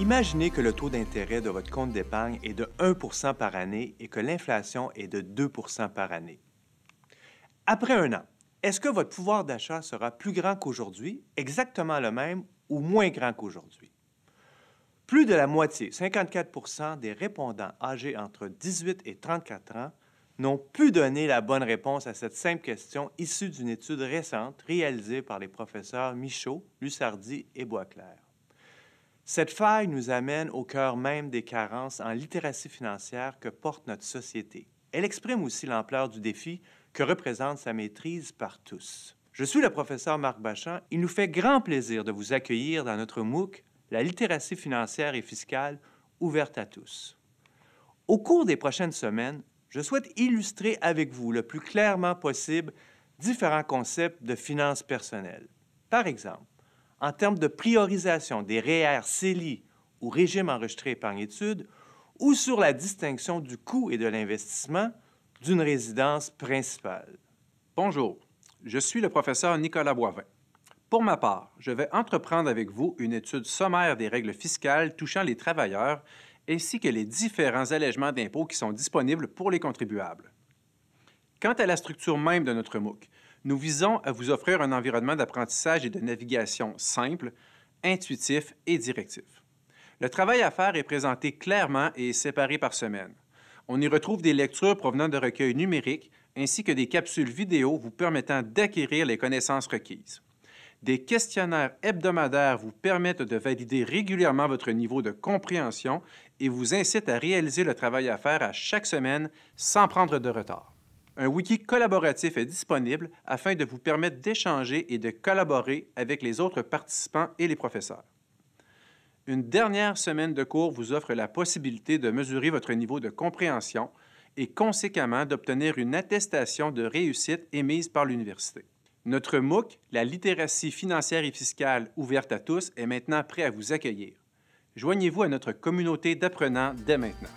Imaginez que le taux d'intérêt de votre compte d'épargne est de 1 par année et que l'inflation est de 2 par année. Après un an, est-ce que votre pouvoir d'achat sera plus grand qu'aujourd'hui, exactement le même ou moins grand qu'aujourd'hui? Plus de la moitié, 54 des répondants âgés entre 18 et 34 ans, n'ont pu donner la bonne réponse à cette simple question issue d'une étude récente réalisée par les professeurs Michaud, Lussardi et Boisclair. Cette faille nous amène au cœur même des carences en littératie financière que porte notre société. Elle exprime aussi l'ampleur du défi que représente sa maîtrise par tous. Je suis le professeur Marc Bachan. Il nous fait grand plaisir de vous accueillir dans notre MOOC La littératie financière et fiscale ouverte à tous. Au cours des prochaines semaines, je souhaite illustrer avec vous le plus clairement possible différents concepts de finances personnelles. Par exemple, en termes de priorisation des REER, CELI ou régime enregistré épargne-études, ou sur la distinction du coût et de l'investissement d'une résidence principale. Bonjour, je suis le professeur Nicolas Boivin. Pour ma part, je vais entreprendre avec vous une étude sommaire des règles fiscales touchant les travailleurs ainsi que les différents allègements d'impôts qui sont disponibles pour les contribuables. Quant à la structure même de notre MOOC, nous visons à vous offrir un environnement d'apprentissage et de navigation simple, intuitif et directif. Le travail à faire est présenté clairement et séparé par semaine. On y retrouve des lectures provenant de recueils numériques ainsi que des capsules vidéo vous permettant d'acquérir les connaissances requises. Des questionnaires hebdomadaires vous permettent de valider régulièrement votre niveau de compréhension et vous incitent à réaliser le travail à faire à chaque semaine sans prendre de retard un wiki collaboratif est disponible afin de vous permettre d'échanger et de collaborer avec les autres participants et les professeurs. Une dernière semaine de cours vous offre la possibilité de mesurer votre niveau de compréhension et conséquemment d'obtenir une attestation de réussite émise par l'université. Notre MOOC, la littératie financière et fiscale ouverte à tous, est maintenant prêt à vous accueillir. Joignez-vous à notre communauté d'apprenants dès maintenant.